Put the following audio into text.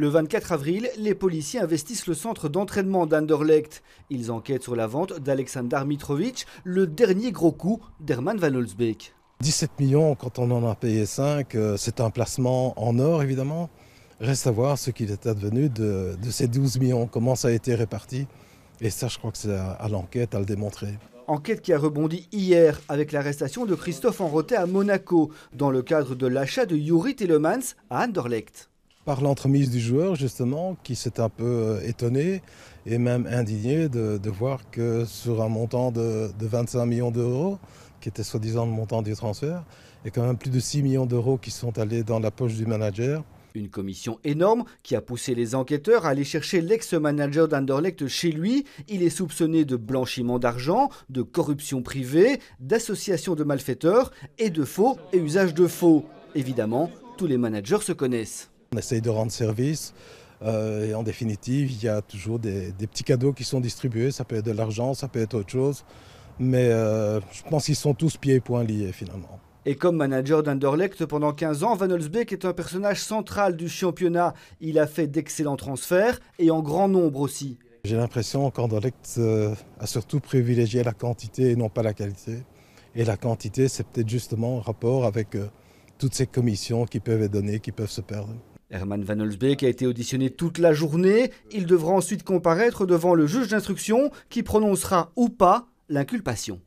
Le 24 avril, les policiers investissent le centre d'entraînement d'Anderlecht. Ils enquêtent sur la vente d'Alexander Mitrovic, le dernier gros coup d'Herman Van Olsbeek. 17 millions quand on en a payé 5, euh, c'est un placement en or évidemment. Reste à voir ce qu'il est advenu de, ces 12 millions, comment ça a été réparti. Et ça, je crois que c'est à, l'enquête à le démontrer. Enquête qui a rebondi hier avec l'arrestation de Christophe Enroté à Monaco dans le cadre de l'achat de Yuri Telemans à Anderlecht par l'entremise du joueur justement qui s'est un peu euh, étonné et même indigné de, voir que sur un montant de, 25 millions d'euros, qui était soi-disant le montant du transfert, et quand même plus de 6 millions d'euros qui sont allés dans la poche du manager. Une commission énorme qui a poussé les enquêteurs à aller chercher l'ex-manager d'Anderlecht chez lui. Il est soupçonné de blanchiment d'argent, de corruption privée, d'association de malfaiteurs et de faux et usage de faux. Évidemment, tous les managers se connaissent. On essaye de rendre service. Euh, et en définitive, il y a toujours des, petits cadeaux qui sont distribués. Ça peut être de l'argent, ça peut être autre chose. Mais euh, je pense qu'ils sont tous pieds et poings liés finalement. Et comme manager d'Anderlecht pendant 15 ans, Van Olsbeek est un personnage central du championnat. Il a fait d'excellents transferts et en grand nombre aussi. J'ai l'impression qu'Anderlecht euh, a surtout privilégié la quantité et non pas la qualité. Et la quantité, c'est peut-être justement en rapport avec toutes ces commissions qui peuvent être données, qui peuvent se perdre. Herman Van Olsbeek a été auditionné toute la journée. Il devra ensuite comparaître devant le juge d'instruction qui prononcera ou pas l'inculpation.